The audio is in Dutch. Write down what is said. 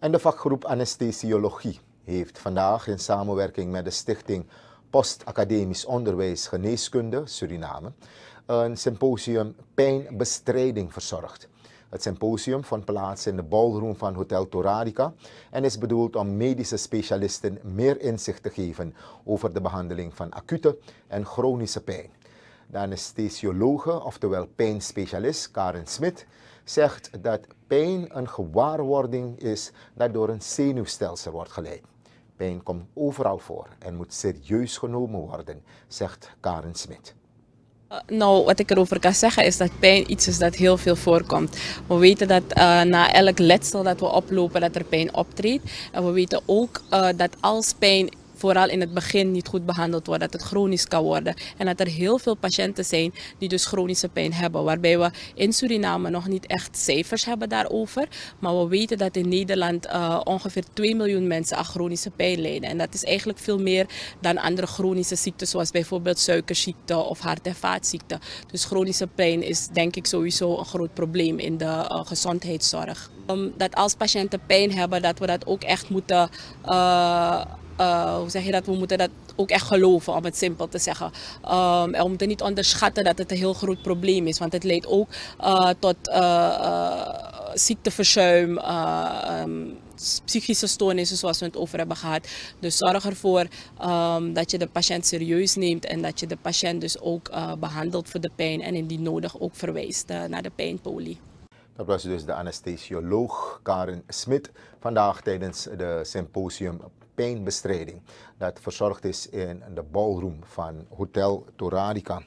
En de vakgroep Anesthesiologie heeft vandaag in samenwerking met de stichting Postacademisch Onderwijs Geneeskunde Suriname een symposium Pijnbestrijding verzorgd. Het symposium vond plaats in de ballroom van Hotel Toradica en is bedoeld om medische specialisten meer inzicht te geven over de behandeling van acute en chronische pijn. De anesthesiologe, oftewel pijnspecialist Karen Smit, zegt dat pijn een gewaarwording is dat door een zenuwstelsel wordt geleid. Pijn komt overal voor en moet serieus genomen worden, zegt Karen Smit. Eh, nou, wat ik erover kan zeggen is dat pijn iets is dat heel veel voorkomt. We weten dat eh, na elk letsel dat we oplopen dat er pijn optreedt. En we weten ook eh, dat als pijn vooral in het begin niet goed behandeld wordt, dat het chronisch kan worden. En dat er heel veel patiënten zijn die dus chronische pijn hebben, waarbij we in Suriname nog niet echt cijfers hebben daarover. Maar we weten dat in Nederland eh, ongeveer 2 miljoen mensen aan chronische pijn lijden. En dat is eigenlijk veel meer dan andere chronische ziekten, zoals bijvoorbeeld suikerziekte of hart- en vaatziekte. Dus chronische pijn is denk ik sowieso een groot probleem in de eh, gezondheidszorg. Um, dat als patiënten pijn hebben, dat we dat ook echt moeten eh, eh, hoe zeg je dat, we moeten dat ook echt geloven, om het simpel te zeggen. Ehm, en we moeten niet onderschatten dat het een heel groot probleem is, want het leidt ook eh, tot eh, ziekteverzuim. Ehm, psychische stoornissen zoals we het over hebben gehad. Dus zorg ervoor ehm, dat je de patiënt serieus neemt en dat je de patiënt dus ook behandelt voor de pijn en indien nodig ook verwijst naar de pijnpolie. Dat was dus de anesthesioloog Karen Smit vandaag tijdens de symposium pijnbestrijding dat verzorgd is in de ballroom van Hotel Toradica.